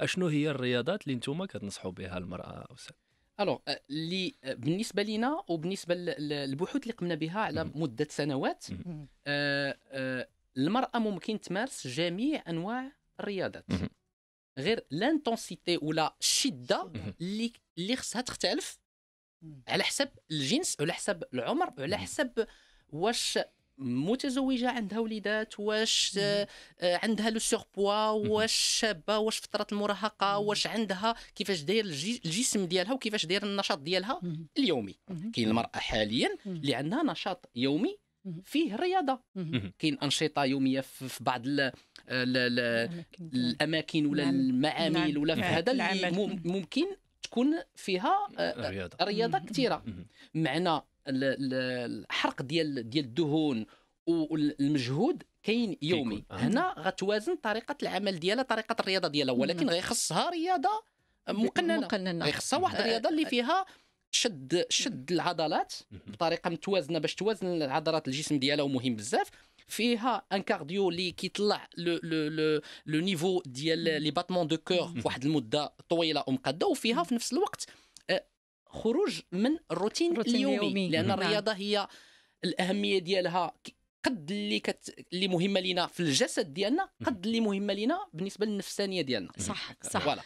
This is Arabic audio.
اشنو هي الرياضات اللي نتوما كتنصحوا بها المراه استاذ الو أه، اللي أه، بالنسبه لنا وبالنسبه للبحوث اللي قمنا بها على مده سنوات أه، المراه ممكن تمارس جميع انواع الرياضات غير لانتونسيتي ولا الشده اللي اللي خصها تختلف على حسب الجنس وعلى حسب العمر وعلى حسب واش متزوجه عندها وليدات واش آه، عندها لو سوربوا واش شابه واش فتره المراهقه واش عندها كيفاش داير الجسم ديالها وكيفاش داير النشاط ديالها اليومي كاين المراه حاليا اللي عندها نشاط يومي فيه رياضه كاين انشطه يوميه في بعض الـ الـ الـ الاماكن ولا نعم. المعامل ولا نعم. في هذا نعم. اللي ممكن تكون فيها آه، رياضه كثيره معنى الحرق ديال ديال الدهون والمجهود كاين يومي آه. هنا غتوازن طريقه العمل ديالها طريقه الرياضه ديالها ولكن غيخصها رياضه مقننه مقننه غيخصها واحد الرياضه اللي فيها شد شد العضلات بطريقه متوازنه باش توازن العضلات الجسم ديالها ومهم بزاف فيها ان كارديو اللي كيطلع لو لو لو لو نيفو ديال لي باتمون دو كور فواحد المده طويله ومقاده وفيها في نفس الوقت خروج من الروتين اليومي اليومي. لان نعم. الرياضه هي الاهميه ديالها قد اللي كت... اللي مهمه لينا في الجسد ديالنا قد اللي مهمه لينا بالنسبه للنفسانيه ديالنا صح صح ولا.